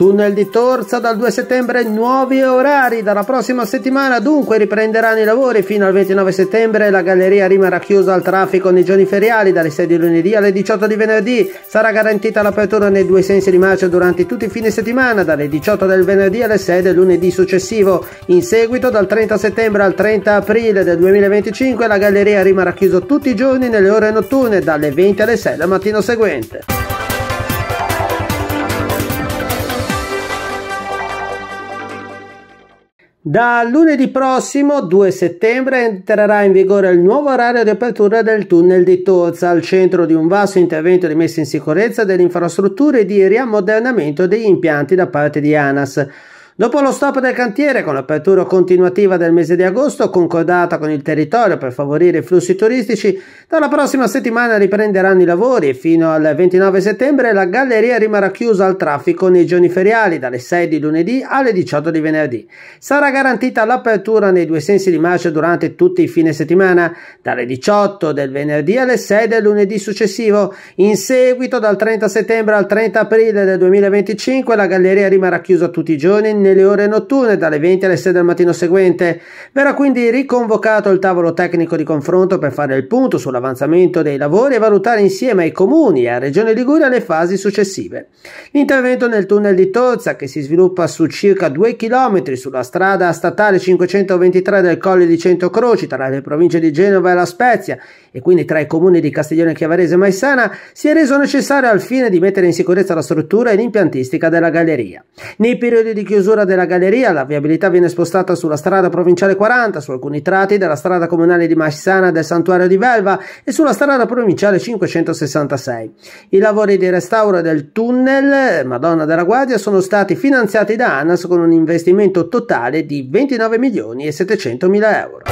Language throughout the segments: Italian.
Tunnel di Torza dal 2 settembre nuovi orari, dalla prossima settimana dunque riprenderanno i lavori fino al 29 settembre la galleria rimarrà chiusa al traffico nei giorni feriali dalle 6 di lunedì alle 18 di venerdì, sarà garantita l'apertura nei due sensi di marcia durante tutti i fine settimana dalle 18 del venerdì alle 6 del lunedì successivo, in seguito dal 30 settembre al 30 aprile del 2025 la galleria rimarrà chiusa tutti i giorni nelle ore notturne dalle 20 alle 6 del mattino seguente. Da lunedì prossimo, 2 settembre, entrerà in vigore il nuovo orario di apertura del tunnel di Tozza, al centro di un vasto intervento di messa in sicurezza delle infrastrutture e di riammodernamento degli impianti da parte di ANAS. Dopo lo stop del cantiere, con l'apertura continuativa del mese di agosto, concordata con il territorio per favorire i flussi turistici, dalla prossima settimana riprenderanno i lavori e fino al 29 settembre la galleria rimarrà chiusa al traffico nei giorni feriali dalle 6 di lunedì alle 18 di venerdì. Sarà garantita l'apertura nei due sensi di marcia durante tutti i fine settimana, dalle 18 del venerdì alle 6 del lunedì successivo. In seguito, dal 30 settembre al 30 aprile del 2025, la galleria rimarrà chiusa tutti i giorni nelle ore notturne dalle 20 alle 6 del mattino seguente. Verrà quindi riconvocato il tavolo tecnico di confronto per fare il punto sull'avanzamento dei lavori e valutare insieme ai comuni e a Regione Liguria le fasi successive. L'intervento nel tunnel di Tozza, che si sviluppa su circa 2 km sulla strada statale 523 del Colle di Cento Croci tra le province di Genova e La Spezia e quindi tra i comuni di Castiglione Chiavarese e Maissana, si è reso necessario al fine di mettere in sicurezza la struttura e l'impiantistica della galleria. Nei periodi di chiusura chiusura della galleria la viabilità viene spostata sulla strada provinciale 40, su alcuni tratti della strada comunale di Massana del santuario di Velva e sulla strada provinciale 566. I lavori di restauro del tunnel Madonna della Guardia sono stati finanziati da ANAS con un investimento totale di 29 milioni e 700 mila euro.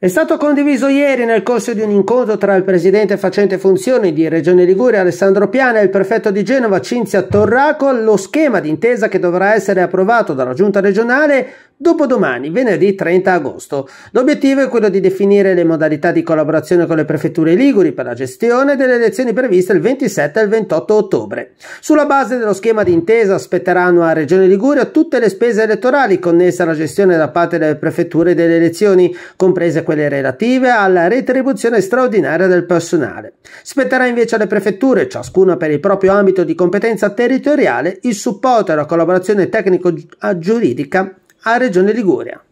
È stato condiviso ieri nel corso di un incontro tra il presidente facente funzioni di Regione Liguria Alessandro Piana e il prefetto di Genova Cinzia Torraco lo schema d'intesa che dovrà essere approvato dalla giunta regionale Dopodomani, venerdì 30 agosto, l'obiettivo è quello di definire le modalità di collaborazione con le prefetture liguri per la gestione delle elezioni previste il 27 e il 28 ottobre. Sulla base dello schema di intesa spetteranno a Regione Liguria tutte le spese elettorali connesse alla gestione da parte delle prefetture delle elezioni, comprese quelle relative alla retribuzione straordinaria del personale. Spetterà invece alle prefetture, ciascuna per il proprio ambito di competenza territoriale, il supporto e la collaborazione tecnico-giuridica a Regione Liguria.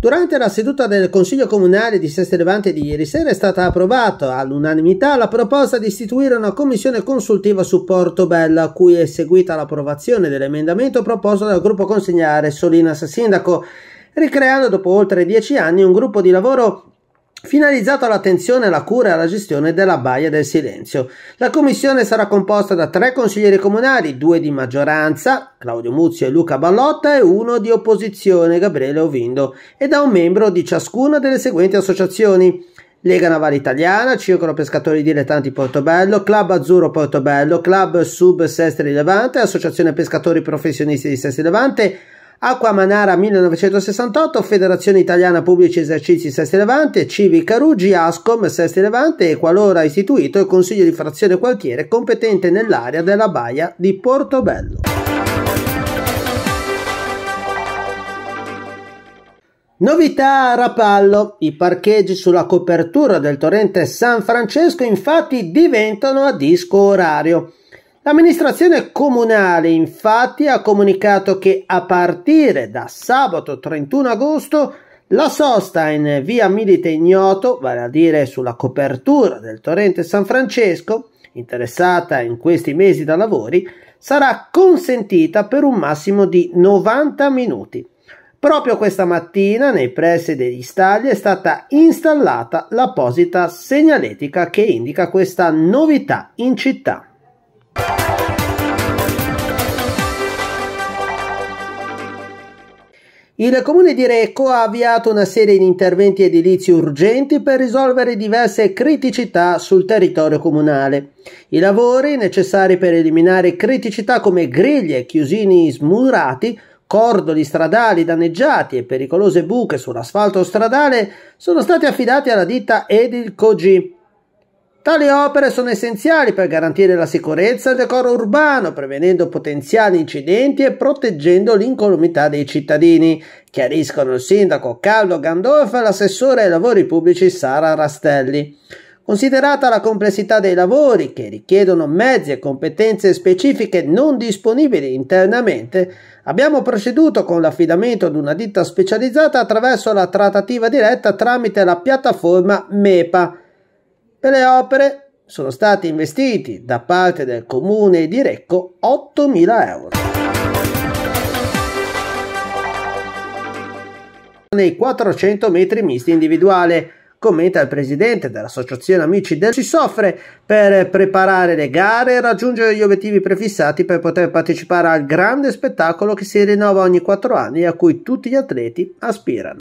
Durante la seduta del Consiglio Comunale di Seste Levante di ieri sera è stata approvata all'unanimità la proposta di istituire una commissione consultiva su Portobello, a cui è seguita l'approvazione dell'emendamento proposto dal gruppo consegnare Solinas Sindaco, ricreando dopo oltre dieci anni un gruppo di lavoro finalizzato all'attenzione, alla cura e alla gestione della Baia del Silenzio. La commissione sarà composta da tre consiglieri comunali, due di maggioranza, Claudio Muzio e Luca Ballotta, e uno di opposizione, Gabriele Ovindo, e da un membro di ciascuna delle seguenti associazioni. Lega Navale Italiana, Circolo Pescatori Dilettanti Portobello, Club Azzurro Portobello, Club Sub Sestri Levante, Associazione Pescatori Professionisti di Sestri Levante, Acqua Manara 1968, Federazione Italiana Pubblici Esercizi Sesti Levante, Civi Carugi, Ascom Sesti Levante e qualora istituito il Consiglio di Frazione Quartiere competente nell'area della Baia di Portobello. Novità a Rapallo, i parcheggi sulla copertura del torrente San Francesco infatti diventano a disco orario. L'amministrazione comunale infatti ha comunicato che a partire da sabato 31 agosto la sosta in via Milite Ignoto, vale a dire sulla copertura del torrente San Francesco, interessata in questi mesi da lavori, sarà consentita per un massimo di 90 minuti. Proprio questa mattina nei pressi degli stagli è stata installata l'apposita segnaletica che indica questa novità in città. Il comune di Recco ha avviato una serie di interventi edilizi urgenti per risolvere diverse criticità sul territorio comunale. I lavori necessari per eliminare criticità come griglie, chiusini smurati, cordoli stradali danneggiati e pericolose buche sull'asfalto stradale sono stati affidati alla ditta Edil Cogi Tali opere sono essenziali per garantire la sicurezza del decoro urbano, prevenendo potenziali incidenti e proteggendo l'incolumità dei cittadini, chiariscono il sindaco Carlo Gandolfo e l'assessore ai lavori pubblici Sara Rastelli. Considerata la complessità dei lavori, che richiedono mezzi e competenze specifiche non disponibili internamente, abbiamo proceduto con l'affidamento ad una ditta specializzata attraverso la trattativa diretta tramite la piattaforma MEPA per le opere sono stati investiti da parte del comune di Recco 8.000 euro. Nei 400 metri misti individuale, commenta il presidente dell'associazione Amici del Si soffre per preparare le gare e raggiungere gli obiettivi prefissati per poter partecipare al grande spettacolo che si rinnova ogni 4 anni e a cui tutti gli atleti aspirano.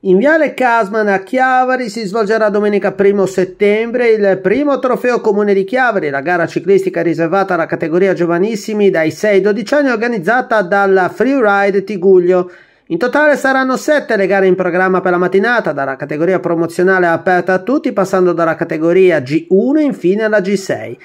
In Viale Casman a Chiavari si svolgerà domenica 1 settembre il primo trofeo comune di Chiavari, la gara ciclistica riservata alla categoria giovanissimi dai 6 ai 12 anni organizzata dalla Freeride Tiguglio. In totale saranno 7 le gare in programma per la mattinata, dalla categoria promozionale aperta a tutti, passando dalla categoria G1 e infine alla G6.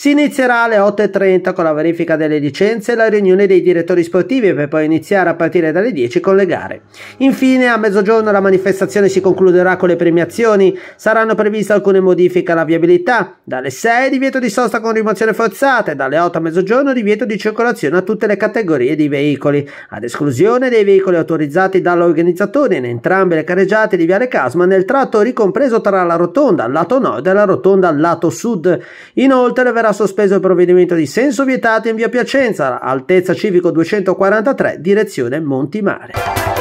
Si inizierà alle 8.30 con la verifica delle licenze e la riunione dei direttori sportivi per poi iniziare a partire dalle 10 con le gare. Infine a mezzogiorno la manifestazione si concluderà con le premiazioni, saranno previste alcune modifiche alla viabilità, dalle 6 divieto di sosta con rimozione forzata e dalle 8 a mezzogiorno divieto di circolazione a tutte le categorie di veicoli, ad esclusione dei veicoli autorizzati dall'organizzatore in entrambe le carreggiate di Viale Casma nel tratto ricompreso tra la rotonda al lato nord e la rotonda al lato sud. Inoltre verrà ha sospeso il provvedimento di senso vietato in via Piacenza, altezza civico 243, direzione Montimare.